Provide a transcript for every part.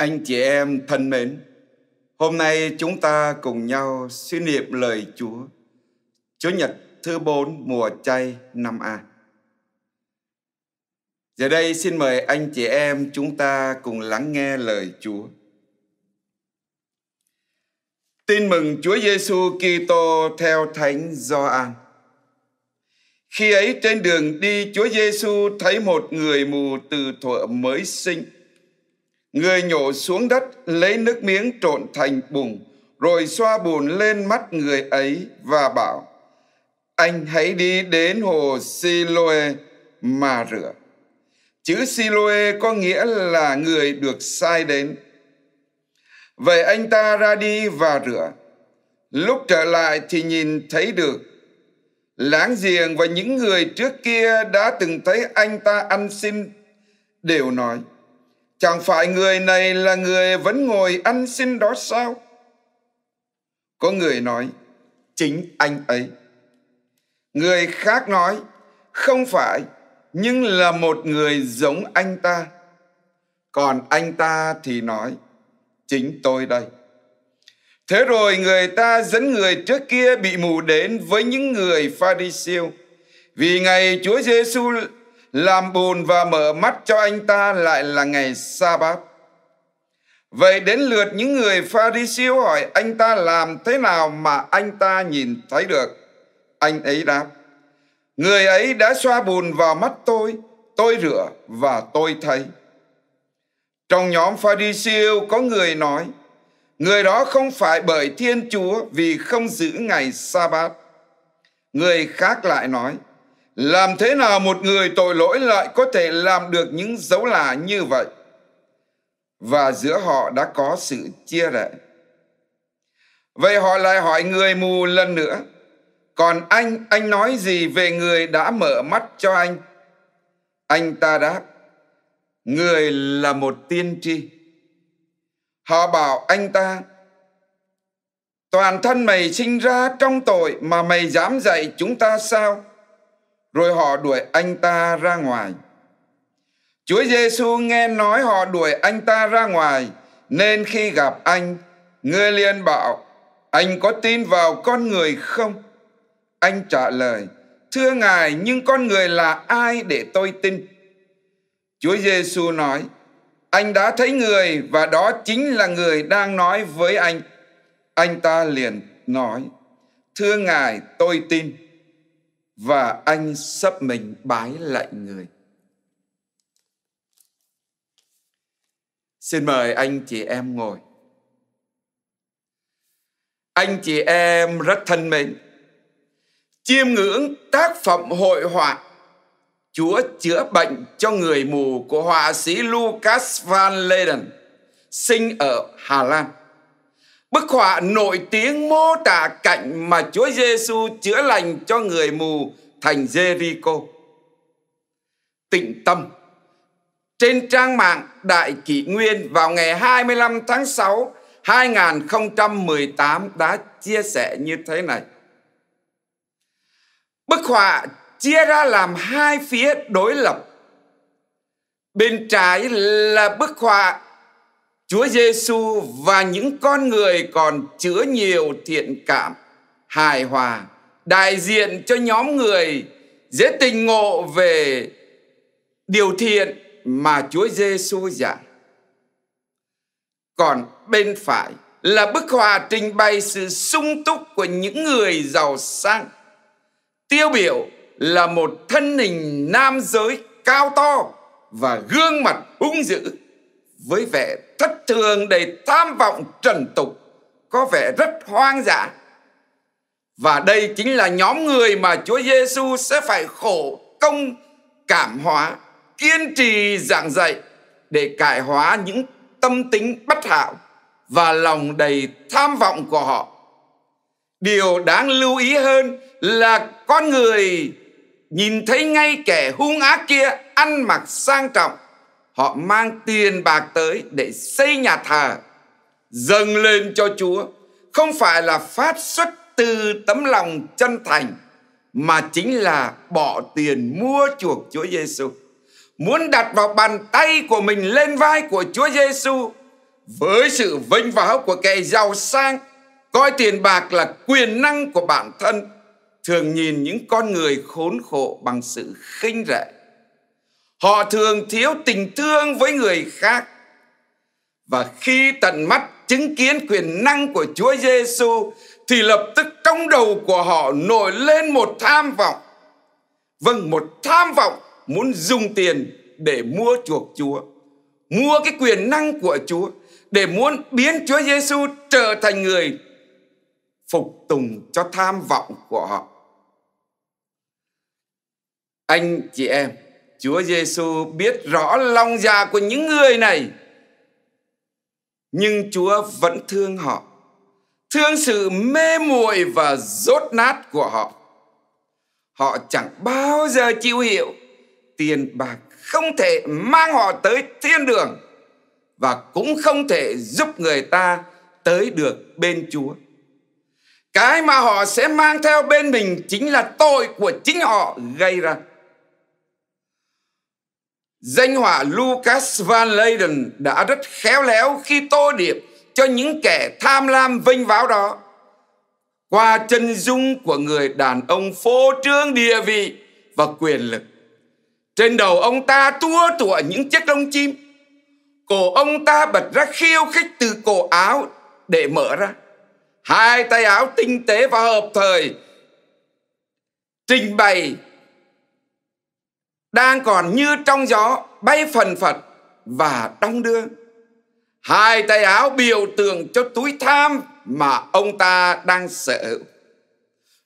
Anh chị em thân mến, hôm nay chúng ta cùng nhau suy niệm lời Chúa. Chúa Nhật thứ bốn mùa chay năm A. Giờ đây xin mời anh chị em chúng ta cùng lắng nghe lời Chúa. Tin mừng Chúa Giêsu Kitô theo Thánh Gioan. Khi ấy trên đường đi Chúa Giêsu thấy một người mù từ thuở mới sinh Người nhổ xuống đất lấy nước miếng trộn thành bùn rồi xoa bùn lên mắt người ấy và bảo anh hãy đi đến hồ Siloe mà rửa. Chữ Siloe có nghĩa là người được sai đến. Vậy anh ta ra đi và rửa. Lúc trở lại thì nhìn thấy được. Láng giềng và những người trước kia đã từng thấy anh ta ăn xin đều nói Chẳng phải người này là người vẫn ngồi ăn xin đó sao? Có người nói, chính anh ấy. Người khác nói, không phải, nhưng là một người giống anh ta. Còn anh ta thì nói, chính tôi đây. Thế rồi người ta dẫn người trước kia bị mù đến với những người pha đi siêu. Vì ngày Chúa Giêsu làm bùn và mở mắt cho anh ta lại là ngày sa bát. Vậy đến lượt những người pha ri siêu hỏi anh ta làm thế nào mà anh ta nhìn thấy được. Anh ấy đáp, người ấy đã xoa bùn vào mắt tôi, tôi rửa và tôi thấy. Trong nhóm pha ri siêu có người nói, người đó không phải bởi Thiên Chúa vì không giữ ngày sa bát. Người khác lại nói, làm thế nào một người tội lỗi lại có thể làm được những dấu lạ như vậy? Và giữa họ đã có sự chia rẽ. Vậy họ lại hỏi người mù lần nữa. Còn anh, anh nói gì về người đã mở mắt cho anh? Anh ta đáp, người là một tiên tri. Họ bảo anh ta, toàn thân mày sinh ra trong tội mà mày dám dạy chúng ta sao? rồi họ đuổi anh ta ra ngoài. Chúa Giêsu nghe nói họ đuổi anh ta ra ngoài, nên khi gặp anh, người liền bảo, anh có tin vào con người không? Anh trả lời, thưa ngài, nhưng con người là ai để tôi tin? Chúa Giêsu nói, anh đã thấy người và đó chính là người đang nói với anh. Anh ta liền nói, thưa ngài, tôi tin và anh sắp mình bái lại người. Xin mời anh chị em ngồi. Anh chị em rất thân mến, chiêm ngưỡng tác phẩm hội họa Chúa chữa bệnh cho người mù của họa sĩ Lucas van Leyden sinh ở Hà Lan. Bức họa nổi tiếng mô tả cảnh mà Chúa Giêsu chữa lành cho người mù thành Jericho. Tịnh tâm trên trang mạng Đại Kỷ Nguyên vào ngày 25 tháng 6 2018 đã chia sẻ như thế này. Bức họa chia ra làm hai phía đối lập. Bên trái là bức họa Chúa Giêsu và những con người còn chứa nhiều thiện cảm, hài hòa, đại diện cho nhóm người dễ tình ngộ về điều thiện mà Chúa Giêsu giảng. Còn bên phải là bức họa trình bày sự sung túc của những người giàu sang. Tiêu biểu là một thân hình nam giới cao to và gương mặt hung dữ với vẻ thất thường đầy tham vọng trần tục có vẻ rất hoang dã và đây chính là nhóm người mà Chúa Giêsu sẽ phải khổ công cảm hóa kiên trì giảng dạy để cải hóa những tâm tính bất hảo và lòng đầy tham vọng của họ điều đáng lưu ý hơn là con người nhìn thấy ngay kẻ hung ác kia ăn mặc sang trọng họ mang tiền bạc tới để xây nhà thờ dâng lên cho Chúa không phải là phát xuất từ tấm lòng chân thành mà chính là bỏ tiền mua chuộc Chúa Giêsu. Muốn đặt vào bàn tay của mình lên vai của Chúa Giêsu với sự vinh váo của kẻ giàu sang, coi tiền bạc là quyền năng của bản thân, thường nhìn những con người khốn khổ bằng sự khinh rẻ Họ thường thiếu tình thương với người khác. Và khi tận mắt chứng kiến quyền năng của Chúa Giêsu thì lập tức trong đầu của họ nổi lên một tham vọng. Vâng, một tham vọng muốn dùng tiền để mua chuộc Chúa, mua cái quyền năng của Chúa để muốn biến Chúa Giêsu trở thành người phục tùng cho tham vọng của họ. Anh chị em, Chúa Giêsu biết rõ lòng dạ của những người này nhưng Chúa vẫn thương họ thương sự mê muội và rốt nát của họ họ chẳng bao giờ chịu hiểu tiền bạc không thể mang họ tới thiên đường và cũng không thể giúp người ta tới được bên Chúa. Cái mà họ sẽ mang theo bên mình chính là tội của chính họ gây ra. Danh họa Lucas Van Leyden đã rất khéo léo khi tô điệp cho những kẻ tham lam vinh váo đó. Qua chân dung của người đàn ông phô trương địa vị và quyền lực. Trên đầu ông ta tua tủa những chiếc lông chim. Cổ ông ta bật ra khiêu khích từ cổ áo để mở ra. Hai tay áo tinh tế và hợp thời trình bày đang còn như trong gió bay phần phật và đong đưa hai tay áo biểu tượng cho túi tham mà ông ta đang sở hữu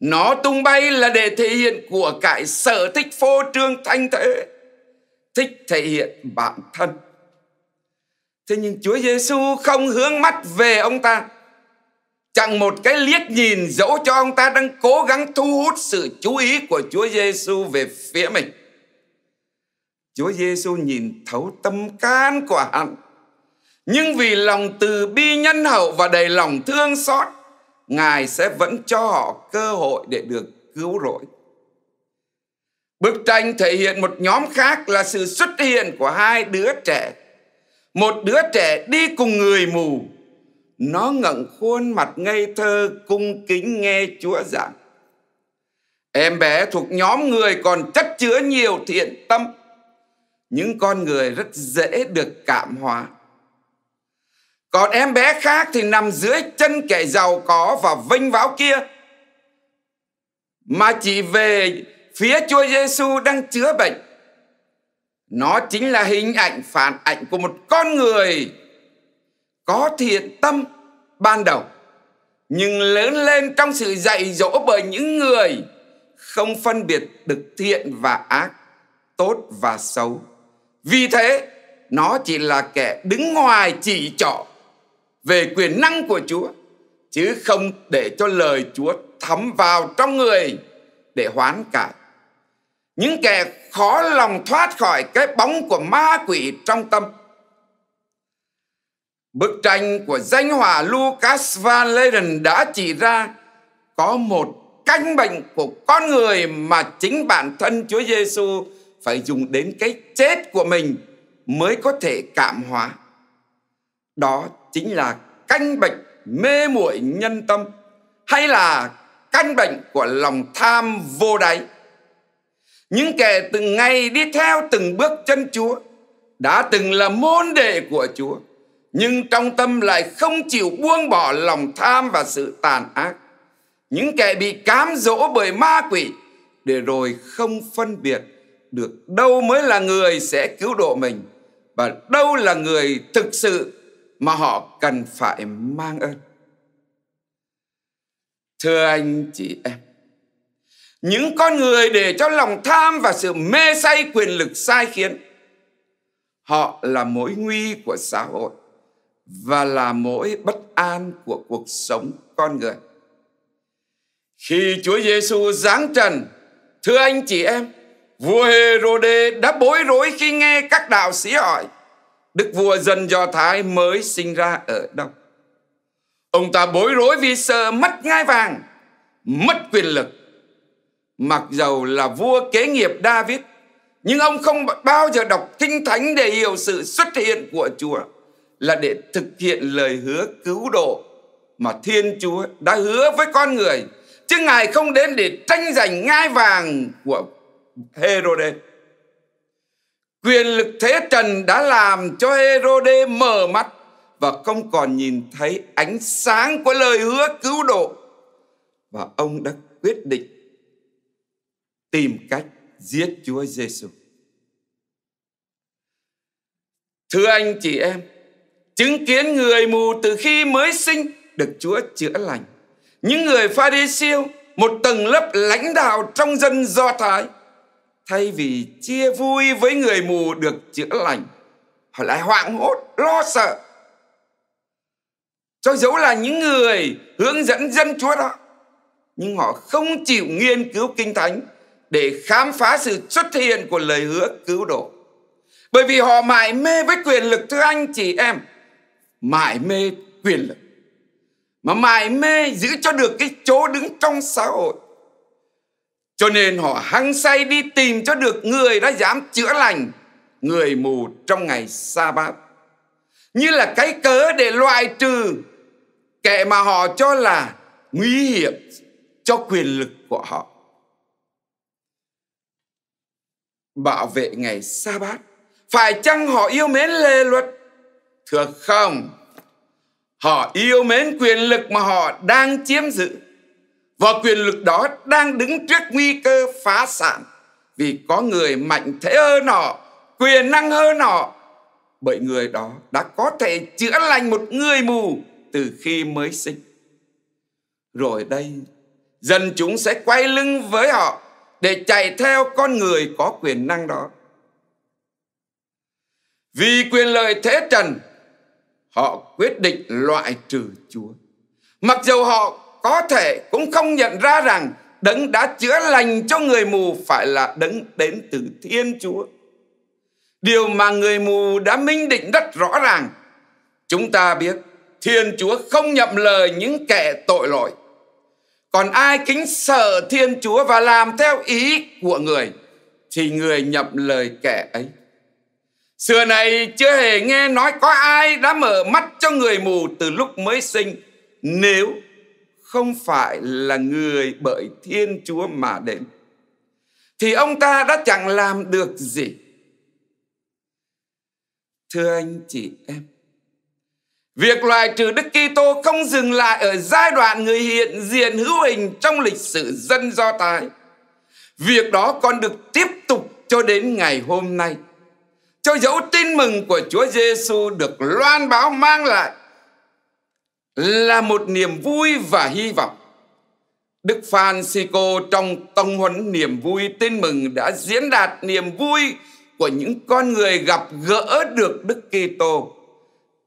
nó tung bay là để thể hiện của cải sở thích phô trương thanh thế thích thể hiện bản thân thế nhưng chúa giêsu không hướng mắt về ông ta chẳng một cái liếc nhìn dẫu cho ông ta đang cố gắng thu hút sự chú ý của chúa giêsu về phía mình Chúa Giêsu nhìn thấu tâm can của hắn. Nhưng vì lòng từ bi nhân hậu và đầy lòng thương xót, Ngài sẽ vẫn cho họ cơ hội để được cứu rỗi. Bức tranh thể hiện một nhóm khác là sự xuất hiện của hai đứa trẻ. Một đứa trẻ đi cùng người mù. Nó ngẩng khuôn mặt ngây thơ cung kính nghe Chúa giảng. Em bé thuộc nhóm người còn chất chứa nhiều thiện tâm những con người rất dễ được cảm hóa còn em bé khác thì nằm dưới chân kẻ giàu có và vinh váo kia mà chỉ về phía Chúa Giêsu đang chữa bệnh nó chính là hình ảnh phản ảnh của một con người có thiện tâm ban đầu nhưng lớn lên trong sự dạy dỗ bởi những người không phân biệt được thiện và ác tốt và xấu vì thế, nó chỉ là kẻ đứng ngoài chỉ trỏ về quyền năng của Chúa, chứ không để cho lời Chúa thấm vào trong người để hoán cải. Những kẻ khó lòng thoát khỏi cái bóng của ma quỷ trong tâm. Bức tranh của danh hỏa Lucas Van Leyden đã chỉ ra có một căn bệnh của con người mà chính bản thân Chúa Giêsu xu phải dùng đến cái chết của mình mới có thể cảm hóa đó chính là căn bệnh mê muội nhân tâm hay là căn bệnh của lòng tham vô đáy những kẻ từng ngày đi theo từng bước chân chúa đã từng là môn đệ của chúa nhưng trong tâm lại không chịu buông bỏ lòng tham và sự tàn ác những kẻ bị cám dỗ bởi ma quỷ để rồi không phân biệt được đâu mới là người sẽ cứu độ mình và đâu là người thực sự mà họ cần phải mang ơn. Thưa anh chị em, những con người để cho lòng tham và sự mê say quyền lực sai khiến, họ là mối nguy của xã hội và là mối bất an của cuộc sống con người. Khi Chúa Giêsu giáng trần, thưa anh chị em, Vua Herode đã bối rối khi nghe các đạo sĩ hỏi Đức vua dân Do Thái mới sinh ra ở đâu? Ông ta bối rối vì sợ mất ngai vàng, mất quyền lực. Mặc dầu là vua kế nghiệp David, nhưng ông không bao giờ đọc kinh thánh để hiểu sự xuất hiện của Chúa là để thực hiện lời hứa cứu độ mà Thiên Chúa đã hứa với con người. Chứ Ngài không đến để tranh giành ngai vàng của Herode. Quyền lực thế trần đã làm cho Herode mở mắt và không còn nhìn thấy ánh sáng của lời hứa cứu độ. Và ông đã quyết định tìm cách giết Chúa Giêsu. Thưa anh chị em, chứng kiến người mù từ khi mới sinh được Chúa chữa lành. Những người pha siêu một tầng lớp lãnh đạo trong dân Do Thái – thay vì chia vui với người mù được chữa lành họ lại hoảng hốt lo sợ cho dấu là những người hướng dẫn dân chúa đó nhưng họ không chịu nghiên cứu kinh thánh để khám phá sự xuất hiện của lời hứa cứu độ bởi vì họ mải mê với quyền lực thưa anh chị em mải mê quyền lực mà mải mê giữ cho được cái chỗ đứng trong xã hội cho nên họ hăng say đi tìm cho được người đã dám chữa lành người mù trong ngày sa bát như là cái cớ để loại trừ kẻ mà họ cho là nguy hiểm cho quyền lực của họ bảo vệ ngày sa bát phải chăng họ yêu mến lề luật thưa không họ yêu mến quyền lực mà họ đang chiếm giữ và quyền lực đó đang đứng trước nguy cơ phá sản vì có người mạnh thế hơn họ, quyền năng hơn họ. Bởi người đó đã có thể chữa lành một người mù từ khi mới sinh. Rồi đây, dân chúng sẽ quay lưng với họ để chạy theo con người có quyền năng đó. Vì quyền lợi thế trần, họ quyết định loại trừ Chúa. Mặc dù họ có thể cũng không nhận ra rằng đấng đã chữa lành cho người mù phải là đấng đến từ Thiên Chúa. Điều mà người mù đã minh định rất rõ ràng. Chúng ta biết Thiên Chúa không nhậm lời những kẻ tội lỗi. Còn ai kính sợ Thiên Chúa và làm theo ý của người thì người nhậm lời kẻ ấy. Xưa này chưa hề nghe nói có ai đã mở mắt cho người mù từ lúc mới sinh nếu không phải là người bởi Thiên Chúa mà đến thì ông ta đã chẳng làm được gì. Thưa anh chị em, việc loại trừ Đức Kitô không dừng lại ở giai đoạn người hiện diện hữu hình trong lịch sử dân Do Thái. Việc đó còn được tiếp tục cho đến ngày hôm nay. Cho dấu tin mừng của Chúa Giêsu được loan báo mang lại là một niềm vui và hy vọng. Đức Francisco trong tông huấn niềm vui tin mừng đã diễn đạt niềm vui của những con người gặp gỡ được Đức Kitô.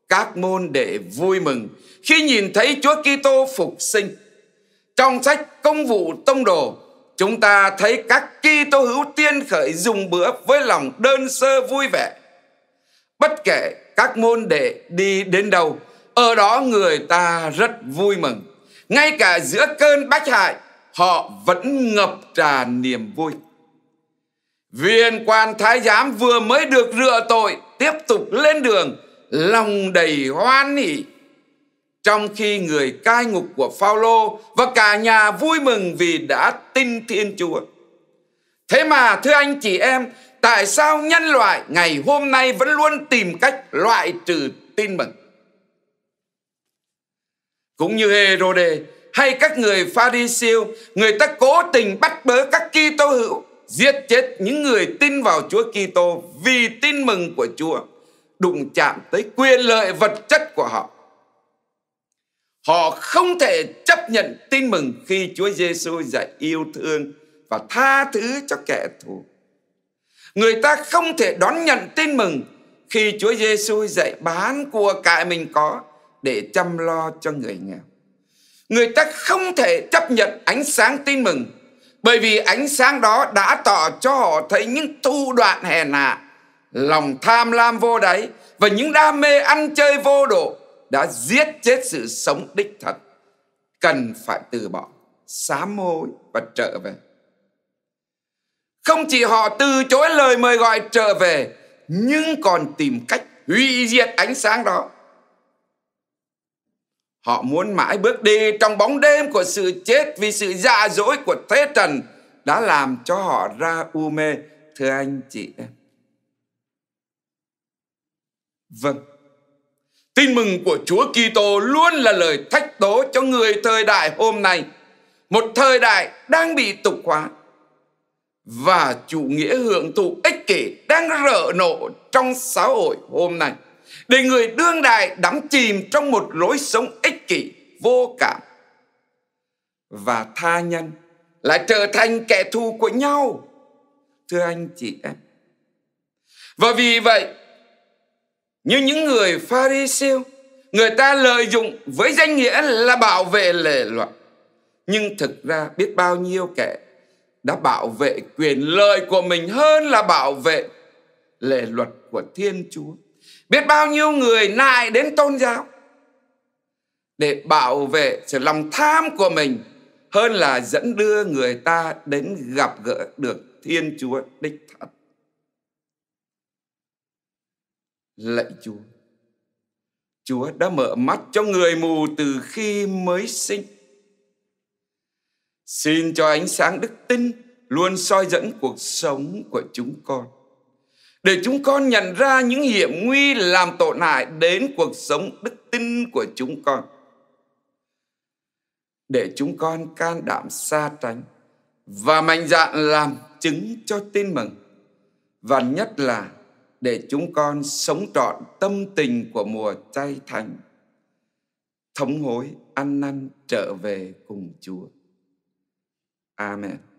Các môn đệ vui mừng khi nhìn thấy Chúa Kitô phục sinh. Trong sách Công vụ tông đồ, chúng ta thấy các Kitô hữu tiên khởi dùng bữa với lòng đơn sơ vui vẻ. Bất kể các môn đệ đi đến đâu, ở đó người ta rất vui mừng. Ngay cả giữa cơn bách hại, họ vẫn ngập tràn niềm vui. Viên quan thái giám vừa mới được rửa tội, tiếp tục lên đường, lòng đầy hoan hỉ. Trong khi người cai ngục của Phaolô và cả nhà vui mừng vì đã tin Thiên Chúa. Thế mà thưa anh chị em, tại sao nhân loại ngày hôm nay vẫn luôn tìm cách loại trừ tin mừng? cũng như Herode hay các người Pharisee, người ta cố tình bắt bớ các Kitô hữu giết chết những người tin vào Chúa Kitô vì tin mừng của Chúa đụng chạm tới quyền lợi vật chất của họ họ không thể chấp nhận tin mừng khi Chúa Giêsu dạy yêu thương và tha thứ cho kẻ thù người ta không thể đón nhận tin mừng khi Chúa Giêsu dạy bán của cải mình có để chăm lo cho người nghèo. Người ta không thể chấp nhận ánh sáng tin mừng bởi vì ánh sáng đó đã tỏ cho họ thấy những thu đoạn hèn hạ, lòng tham lam vô đáy và những đam mê ăn chơi vô độ đã giết chết sự sống đích thật. Cần phải từ bỏ, sám hối và trở về. Không chỉ họ từ chối lời mời gọi trở về, nhưng còn tìm cách hủy diệt ánh sáng đó Họ muốn mãi bước đi trong bóng đêm của sự chết vì sự dạ dỗi của thế trần đã làm cho họ ra u mê. Thưa anh chị em. Vâng. Tin mừng của Chúa Kitô luôn là lời thách tố cho người thời đại hôm nay. Một thời đại đang bị tục hóa và chủ nghĩa hưởng thụ ích kỷ đang rợ nộ trong xã hội hôm nay để người đương đại đắm chìm trong một lối sống ích ích kỷ vô cảm và tha nhân lại trở thành kẻ thù của nhau thưa anh chị em và vì vậy như những người pha ri siêu người ta lợi dụng với danh nghĩa là bảo vệ lề luật nhưng thực ra biết bao nhiêu kẻ đã bảo vệ quyền lợi của mình hơn là bảo vệ lề luật của thiên chúa biết bao nhiêu người nại đến tôn giáo để bảo vệ sự lòng tham của mình hơn là dẫn đưa người ta đến gặp gỡ được Thiên Chúa đích thật. Lạy Chúa, Chúa đã mở mắt cho người mù từ khi mới sinh. Xin cho ánh sáng đức tin luôn soi dẫn cuộc sống của chúng con. Để chúng con nhận ra những hiểm nguy làm tổn hại đến cuộc sống đức tin của chúng con để chúng con can đảm xa tránh và mạnh dạn làm chứng cho tin mừng và nhất là để chúng con sống trọn tâm tình của mùa chay thành thống hối ăn năn trở về cùng Chúa. Amen.